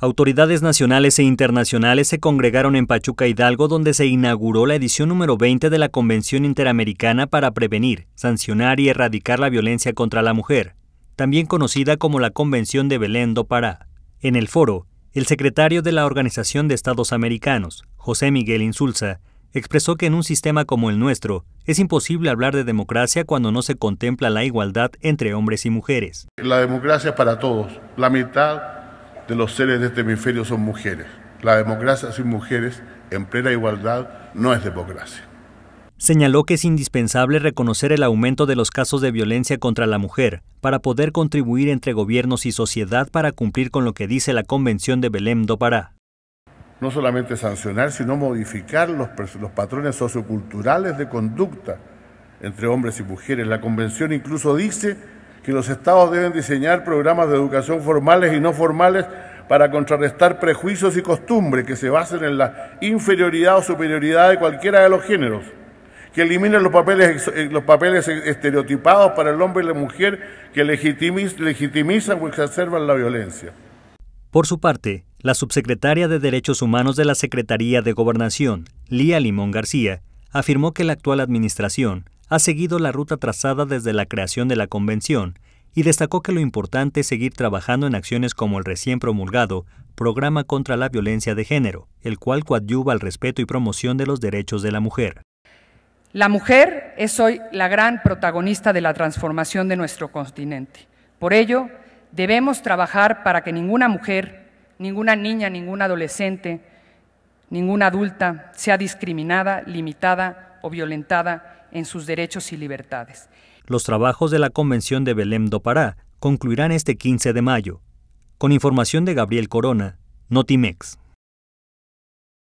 Autoridades nacionales e internacionales se congregaron en Pachuca Hidalgo, donde se inauguró la edición número 20 de la Convención Interamericana para Prevenir, Sancionar y Erradicar la Violencia contra la Mujer, también conocida como la Convención de Belén do Pará. En el foro, el secretario de la Organización de Estados Americanos, José Miguel Insulza, expresó que en un sistema como el nuestro es imposible hablar de democracia cuando no se contempla la igualdad entre hombres y mujeres. La democracia para todos, la mitad de los seres de este hemisferio son mujeres. La democracia sin mujeres, en plena igualdad, no es democracia. Señaló que es indispensable reconocer el aumento de los casos de violencia contra la mujer para poder contribuir entre gobiernos y sociedad para cumplir con lo que dice la Convención de Belém do Pará. No solamente sancionar, sino modificar los, los patrones socioculturales de conducta entre hombres y mujeres. La Convención incluso dice que los estados deben diseñar programas de educación formales y no formales para contrarrestar prejuicios y costumbres que se basen en la inferioridad o superioridad de cualquiera de los géneros, que eliminen los papeles, eh, los papeles e-, estereotipados para el hombre y la mujer que legitimizan o exacerban la violencia. Por su parte, la subsecretaria de Derechos Humanos de la Secretaría de Gobernación, Lía Limón García, afirmó que la actual administración ha seguido la ruta trazada desde la creación de la Convención y destacó que lo importante es seguir trabajando en acciones como el recién promulgado Programa contra la Violencia de Género, el cual coadyuva al respeto y promoción de los derechos de la mujer. La mujer es hoy la gran protagonista de la transformación de nuestro continente. Por ello, debemos trabajar para que ninguna mujer, ninguna niña, ninguna adolescente, ninguna adulta sea discriminada, limitada o violentada en sus derechos y libertades. Los trabajos de la Convención de Belém do Pará concluirán este 15 de mayo. Con información de Gabriel Corona, Notimex.